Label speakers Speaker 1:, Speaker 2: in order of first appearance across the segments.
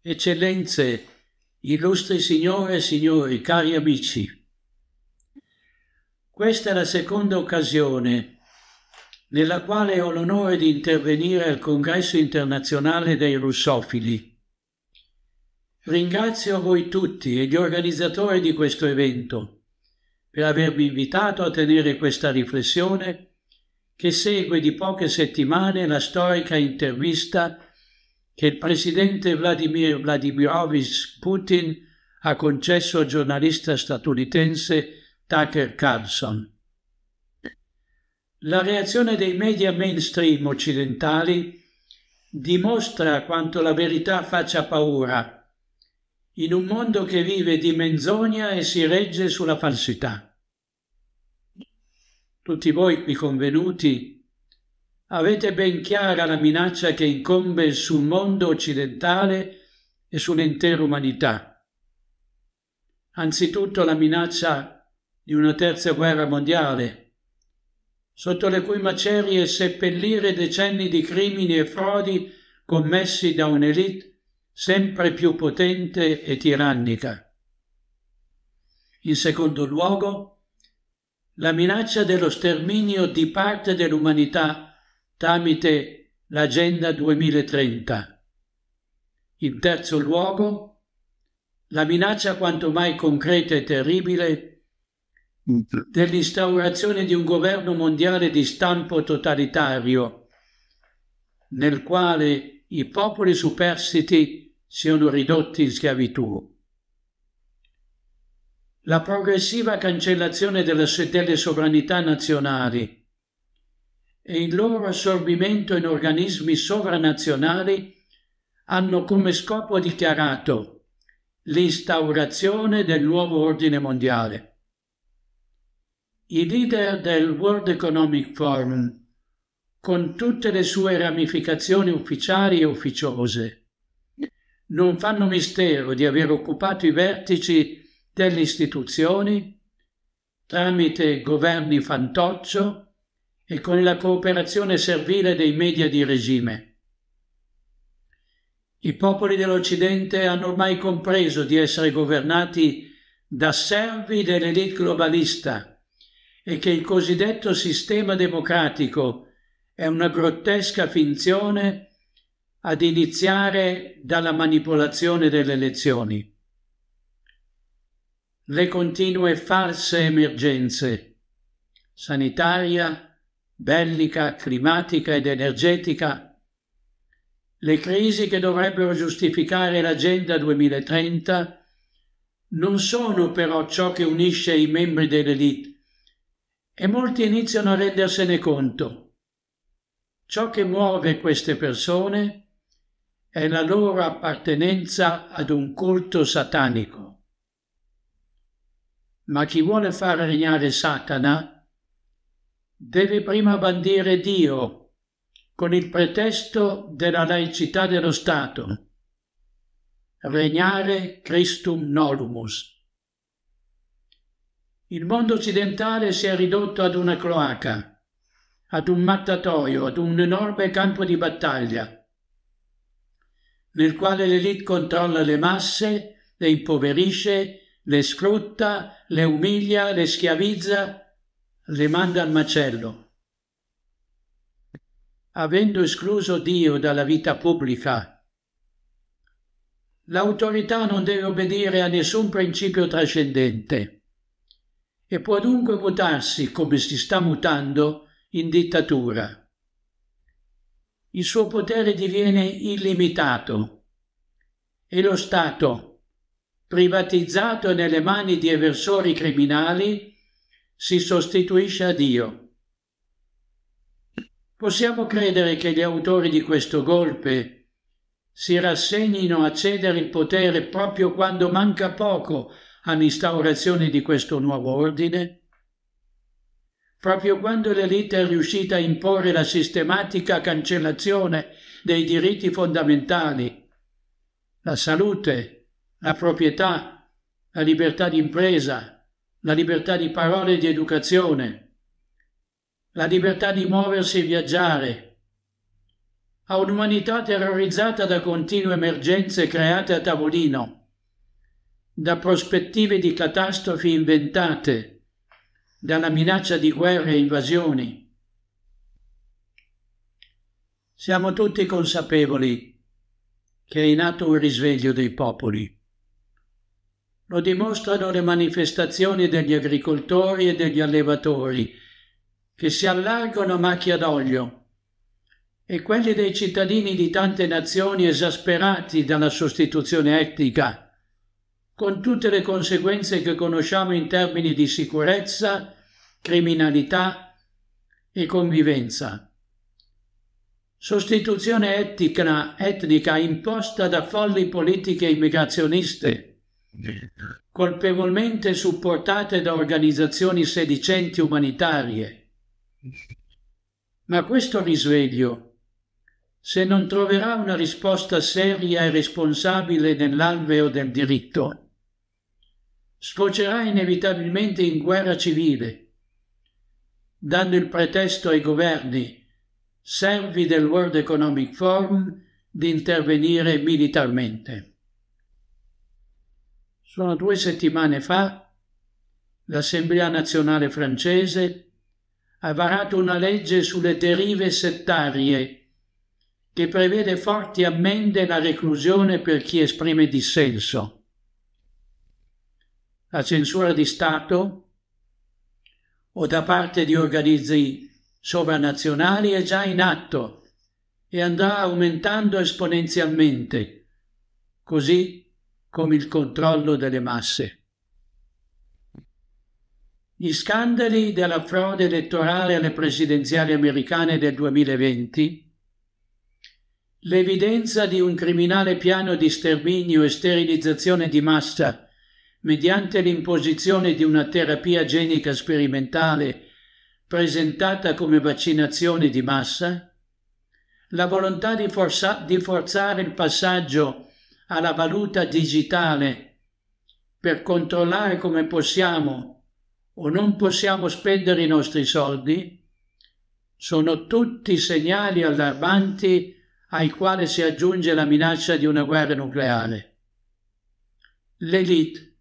Speaker 1: Eccellenze, illustri signore e signori, cari amici, questa è la seconda occasione nella quale ho l'onore di intervenire al Congresso internazionale dei russofili. Ringrazio voi tutti e gli organizzatori di questo evento per avermi invitato a tenere questa riflessione che segue di poche settimane la storica intervista che il presidente Vladimir Vladimirovich Putin ha concesso al giornalista statunitense Tucker Carlson. La reazione dei media mainstream occidentali dimostra quanto la verità faccia paura in un mondo che vive di menzogna e si regge sulla falsità. Tutti voi qui convenuti Avete ben chiara la minaccia che incombe sul mondo occidentale e sull'intera umanità. Anzitutto la minaccia di una terza guerra mondiale, sotto le cui macerie seppellire decenni di crimini e frodi commessi da un'elite sempre più potente e tirannica. In secondo luogo, la minaccia dello sterminio di parte dell'umanità tramite l'Agenda 2030. In terzo luogo, la minaccia quanto mai concreta e terribile dell'instaurazione di un governo mondiale di stampo totalitario, nel quale i popoli superstiti siano ridotti in schiavitù. La progressiva cancellazione delle, delle sovranità nazionali, e il loro assorbimento in organismi sovranazionali hanno come scopo dichiarato l'instaurazione del nuovo ordine mondiale. I leader del World Economic Forum, con tutte le sue ramificazioni ufficiali e ufficiose, non fanno mistero di aver occupato i vertici delle istituzioni tramite governi fantoccio e con la cooperazione servile dei media di regime. I popoli dell'Occidente hanno ormai compreso di essere governati da servi dell'elite globalista e che il cosiddetto sistema democratico è una grottesca finzione ad iniziare dalla manipolazione delle elezioni. Le continue false emergenze sanitaria, bellica, climatica ed energetica, le crisi che dovrebbero giustificare l'Agenda 2030 non sono però ciò che unisce i membri dell'elite e molti iniziano a rendersene conto. Ciò che muove queste persone è la loro appartenenza ad un culto satanico. Ma chi vuole far regnare Satana deve prima bandire Dio con il pretesto della laicità dello Stato. Regnare Christum nolumus. Il mondo occidentale si è ridotto ad una cloaca, ad un mattatoio, ad un enorme campo di battaglia, nel quale l'elite controlla le masse, le impoverisce, le sfrutta, le umilia, le schiavizza le manda al macello. Avendo escluso Dio dalla vita pubblica, l'autorità non deve obbedire a nessun principio trascendente e può dunque mutarsi come si sta mutando in dittatura. Il suo potere diviene illimitato e lo Stato, privatizzato nelle mani di eversori criminali, si sostituisce a Dio. Possiamo credere che gli autori di questo golpe si rassegnino a cedere il potere proprio quando manca poco all'instaurazione di questo nuovo ordine? Proprio quando l'elite è riuscita a imporre la sistematica cancellazione dei diritti fondamentali, la salute, la proprietà, la libertà d'impresa, la libertà di parole e di educazione, la libertà di muoversi e viaggiare. A un'umanità terrorizzata da continue emergenze create a tavolino, da prospettive di catastrofi inventate, dalla minaccia di guerre e invasioni. Siamo tutti consapevoli che è in atto un risveglio dei popoli. Lo dimostrano le manifestazioni degli agricoltori e degli allevatori, che si allargano a macchia d'olio, e quelli dei cittadini di tante nazioni esasperati dalla sostituzione etnica, con tutte le conseguenze che conosciamo in termini di sicurezza, criminalità e convivenza. Sostituzione etnica, etnica imposta da folli politiche immigrazioniste colpevolmente supportate da organizzazioni sedicenti umanitarie. Ma questo risveglio, se non troverà una risposta seria e responsabile nell'alveo del diritto, sfocerà inevitabilmente in guerra civile, dando il pretesto ai governi, servi del World Economic Forum, di intervenire militarmente. Sono due settimane fa l'Assemblea nazionale francese ha varato una legge sulle derive settarie che prevede forti ammende e la reclusione per chi esprime dissenso. La censura di Stato o da parte di organismi sovranazionali è già in atto e andrà aumentando esponenzialmente. Così come il controllo delle masse. Gli scandali della frode elettorale alle presidenziali americane del 2020, l'evidenza di un criminale piano di sterminio e sterilizzazione di massa mediante l'imposizione di una terapia genica sperimentale presentata come vaccinazione di massa, la volontà di, forza- di forzare il passaggio alla valuta digitale per controllare come possiamo o non possiamo spendere i nostri soldi, sono tutti segnali allarmanti ai quali si aggiunge la minaccia di una guerra nucleare. L'elite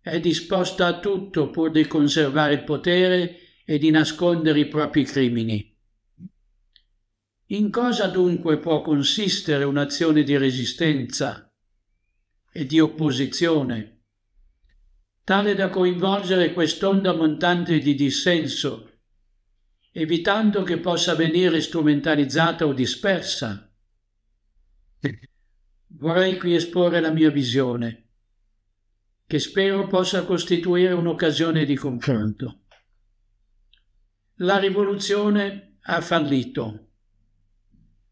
Speaker 1: è disposta a tutto pur di conservare il potere e di nascondere i propri crimini. In cosa dunque può consistere un'azione di resistenza? e di opposizione, tale da coinvolgere quest'onda montante di dissenso, evitando che possa venire strumentalizzata o dispersa. Vorrei qui esporre la mia visione, che spero possa costituire un'occasione di confronto. La rivoluzione ha fallito,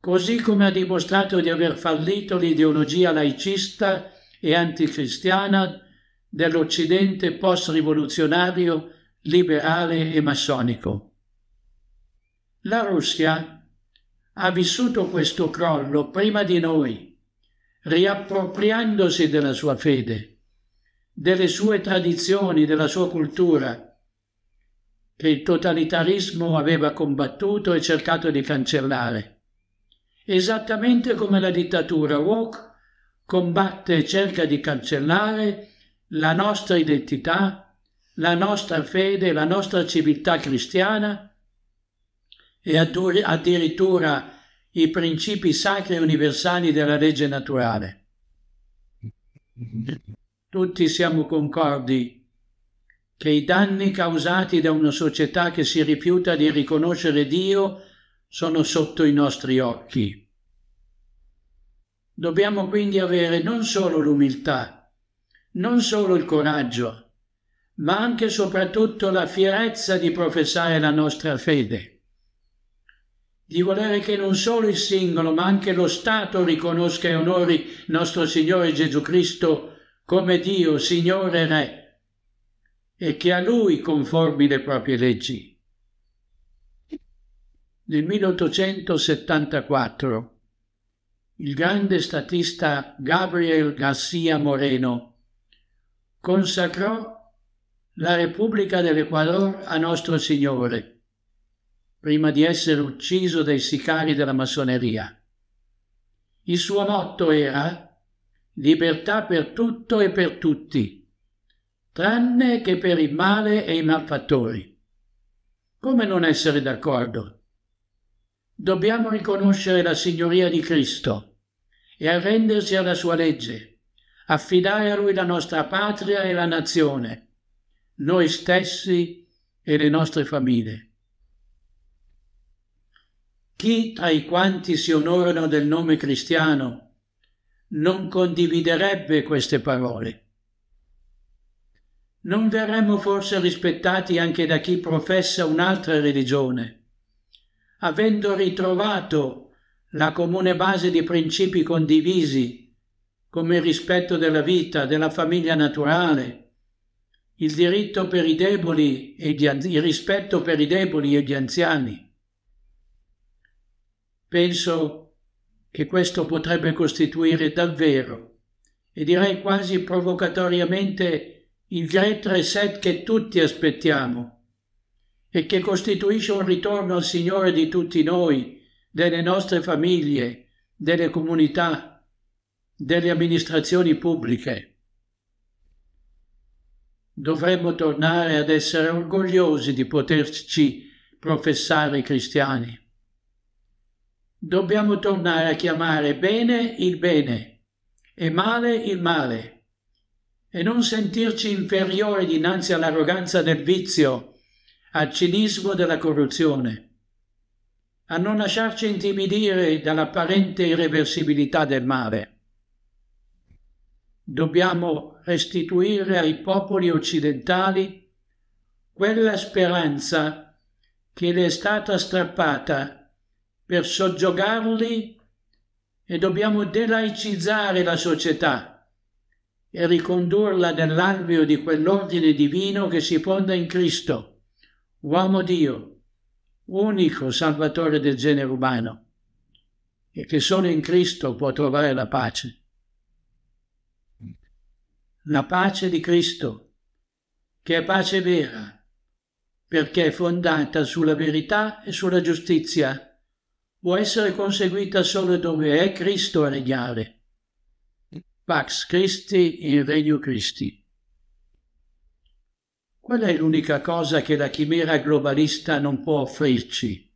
Speaker 1: così come ha dimostrato di aver fallito l'ideologia laicista e anticristiana dell'Occidente post-rivoluzionario, liberale e massonico. La Russia ha vissuto questo crollo prima di noi, riappropriandosi della sua fede, delle sue tradizioni, della sua cultura, che il totalitarismo aveva combattuto e cercato di cancellare, esattamente come la dittatura woke combatte e cerca di cancellare la nostra identità, la nostra fede, la nostra civiltà cristiana e addirittura i principi sacri e universali della legge naturale. Tutti siamo concordi che i danni causati da una società che si rifiuta di riconoscere Dio sono sotto i nostri occhi. Dobbiamo quindi avere non solo l'umiltà, non solo il coraggio, ma anche e soprattutto la fierezza di professare la nostra fede, di volere che non solo il singolo, ma anche lo Stato riconosca e onori nostro Signore Gesù Cristo come Dio, Signore e Re, e che a Lui conformi le proprie leggi. Nel 1874 il grande statista Gabriel García Moreno consacrò la Repubblica dell'Ecuador a Nostro Signore, prima di essere ucciso dai sicari della massoneria. Il suo motto era libertà per tutto e per tutti, tranne che per il male e i malfattori. Come non essere d'accordo? Dobbiamo riconoscere la signoria di Cristo e arrendersi alla sua legge, affidare a lui la nostra patria e la nazione, noi stessi e le nostre famiglie. Chi tra i quanti si onorano del nome cristiano non condividerebbe queste parole? Non verremmo forse rispettati anche da chi professa un'altra religione? avendo ritrovato la comune base di principi condivisi, come il rispetto della vita, della famiglia naturale, il diritto per i deboli e gli, il rispetto per i deboli e gli anziani. Penso che questo potrebbe costituire davvero, e direi quasi provocatoriamente, il 3 3 che tutti aspettiamo e che costituisce un ritorno al Signore di tutti noi, delle nostre famiglie, delle comunità, delle amministrazioni pubbliche. Dovremmo tornare ad essere orgogliosi di poterci professare cristiani. Dobbiamo tornare a chiamare bene il bene e male il male e non sentirci inferiori dinanzi all'arroganza del vizio al cinismo della corruzione, a non lasciarci intimidire dall'apparente irreversibilità del male. Dobbiamo restituire ai popoli occidentali quella speranza che le è stata strappata per soggiogarli e dobbiamo delaicizzare la società e ricondurla nell'alveo di quell'ordine divino che si fonda in Cristo uomo Dio, unico salvatore del genere umano, e che solo in Cristo può trovare la pace. La pace di Cristo, che è pace vera, perché è fondata sulla verità e sulla giustizia, può essere conseguita solo dove è Cristo a regnare. Pax Christi in Regno Christi. Qual è l'unica cosa che la chimera globalista non può offrirci?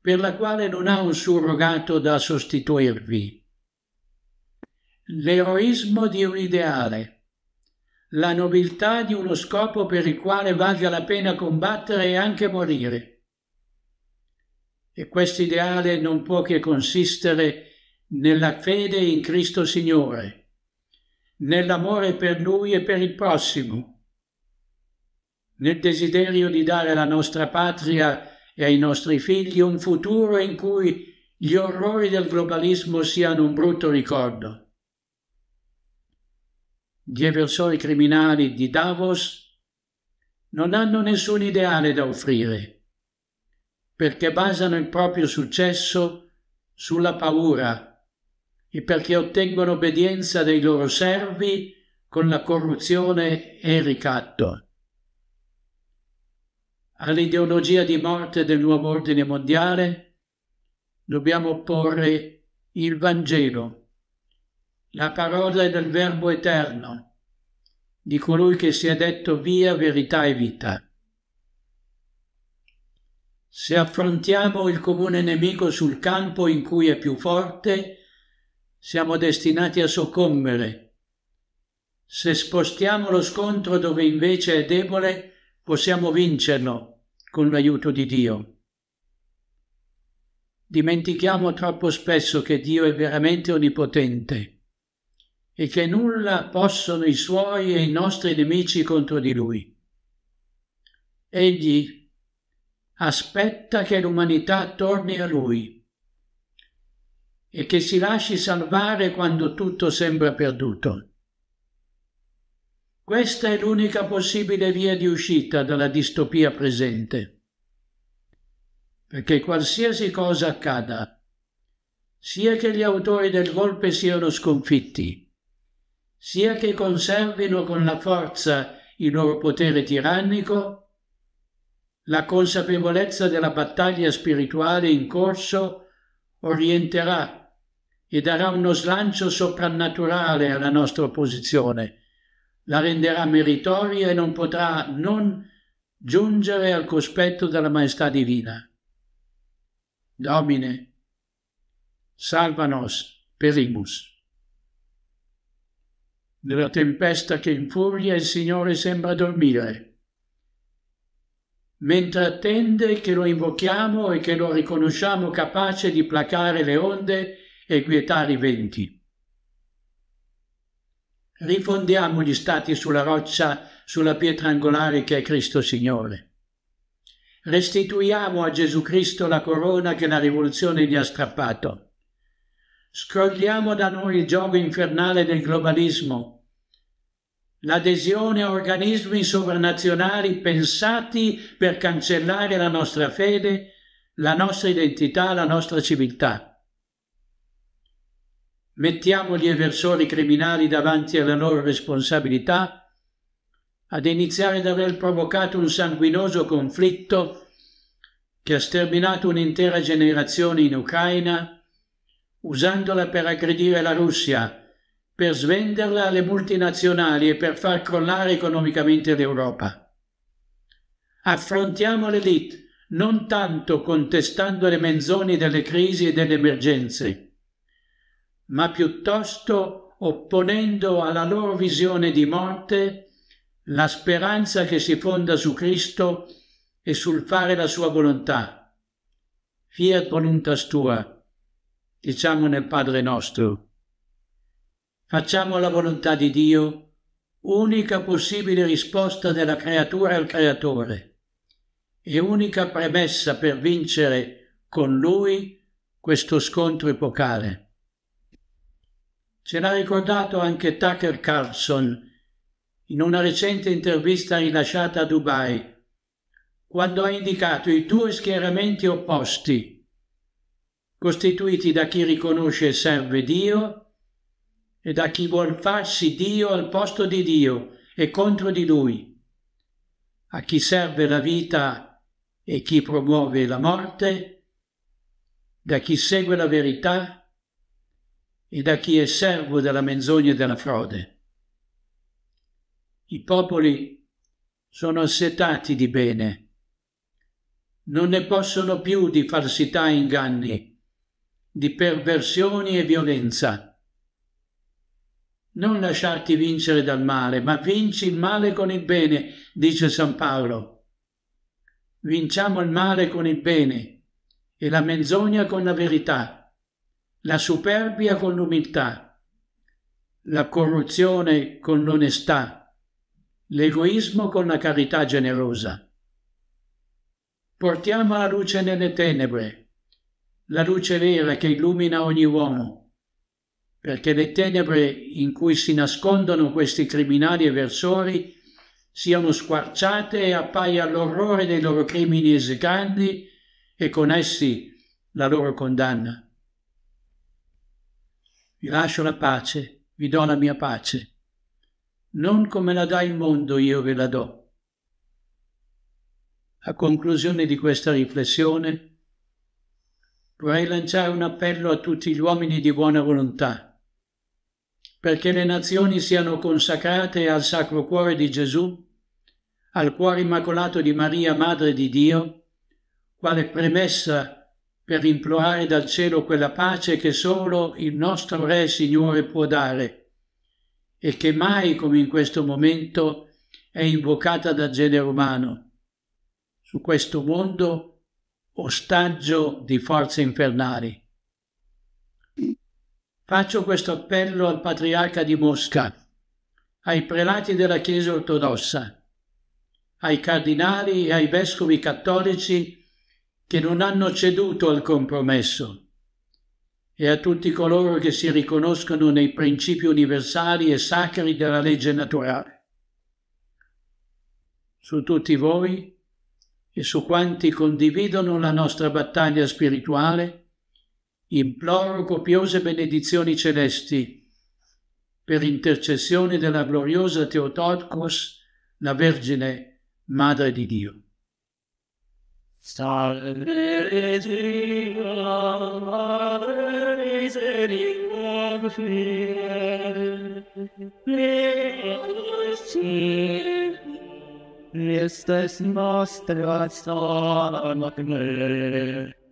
Speaker 1: Per la quale non ha un surrogato da sostituirvi? L'eroismo di un ideale, la nobiltà di uno scopo per il quale valga la pena combattere e anche morire. E questo ideale non può che consistere nella fede in Cristo Signore, nell'amore per Lui e per il prossimo nel desiderio di dare alla nostra patria e ai nostri figli un futuro in cui gli orrori del globalismo siano un brutto ricordo. Gli eversori criminali di Davos non hanno nessun ideale da offrire, perché basano il proprio successo sulla paura e perché ottengono obbedienza dei loro servi con la corruzione e il ricatto all'ideologia di morte del nuovo ordine mondiale, dobbiamo opporre il Vangelo, la parola del Verbo eterno, di colui che si è detto via, verità e vita. Se affrontiamo il comune nemico sul campo in cui è più forte, siamo destinati a soccombere. Se spostiamo lo scontro dove invece è debole, possiamo vincerlo con l'aiuto di Dio. Dimentichiamo troppo spesso che Dio è veramente onnipotente e che nulla possono i suoi e i nostri nemici contro di lui. Egli aspetta che l'umanità torni a lui e che si lasci salvare quando tutto sembra perduto. Questa è l'unica possibile via di uscita dalla distopia presente. Perché qualsiasi cosa accada, sia che gli autori del golpe siano sconfitti, sia che conservino con la forza il loro potere tirannico, la consapevolezza della battaglia spirituale in corso orienterà e darà uno slancio soprannaturale alla nostra opposizione la renderà meritoria e non potrà non giungere al cospetto della maestà divina. Domine, salva nos, perimus. Nella tempesta che infuria il Signore sembra dormire, mentre attende che lo invochiamo e che lo riconosciamo capace di placare le onde e quietare i venti rifondiamo gli stati sulla roccia, sulla pietra angolare che è Cristo Signore. Restituiamo a Gesù Cristo la corona che la rivoluzione gli ha strappato. Scrogliamo da noi il gioco infernale del globalismo, l'adesione a organismi sovranazionali pensati per cancellare la nostra fede, la nostra identità, la nostra civiltà mettiamo gli avversori criminali davanti alla loro responsabilità, ad iniziare ad aver provocato un sanguinoso conflitto che ha sterminato un'intera generazione in Ucraina, usandola per aggredire la Russia, per svenderla alle multinazionali e per far crollare economicamente l'Europa. Affrontiamo l'elite non tanto contestando le menzogne delle crisi e delle emergenze, ma piuttosto opponendo alla loro visione di morte la speranza che si fonda su Cristo e sul fare la sua volontà. Fiat voluntas tua, diciamo nel Padre nostro. Facciamo la volontà di Dio, unica possibile risposta della creatura al Creatore e unica premessa per vincere con Lui questo scontro epocale. Ce l'ha ricordato anche Tucker Carlson in una recente intervista rilasciata a Dubai, quando ha indicato i due schieramenti opposti, costituiti da chi riconosce e serve Dio e da chi vuol farsi Dio al posto di Dio e contro di Lui, a chi serve la vita e chi promuove la morte, da chi segue la verità e e da chi è servo della menzogna e della frode. I popoli sono assetati di bene, non ne possono più di falsità e inganni, di perversioni e violenza. Non lasciarti vincere dal male, ma vinci il male con il bene, dice San Paolo. Vinciamo il male con il bene e la menzogna con la verità la superbia con l'umiltà, la corruzione con l'onestà, l'egoismo con la carità generosa. Portiamo la luce nelle tenebre, la luce vera che illumina ogni uomo, perché le tenebre in cui si nascondono questi criminali e versori siano squarciate e appaia l'orrore dei loro crimini esecrandi e con essi la loro condanna. Vi lascio la pace, vi do la mia pace. Non come la dà il mondo io ve la do. A conclusione di questa riflessione, vorrei lanciare un appello a tutti gli uomini di buona volontà, perché le nazioni siano consacrate al Sacro Cuore di Gesù, al Cuore Immacolato di Maria, Madre di Dio, quale premessa per implorare dal cielo quella pace che solo il nostro Re Signore può dare e che mai come in questo momento è invocata dal genere umano, su questo mondo ostaggio di forze infernali. Faccio questo appello al patriarca di Mosca, ai prelati della Chiesa ortodossa, ai cardinali e ai vescovi cattolici che non hanno ceduto al compromesso e a tutti coloro che si riconoscono nei principi universali e sacri della legge naturale. Su tutti voi e su quanti condividono la nostra battaglia spirituale, imploro copiose benedizioni celesti per intercessione della gloriosa Teotocos, la Vergine, Madre di Dio. Salve, Salve, Salve, Salve, Salve, in Salve, Salve, Salve, Salve,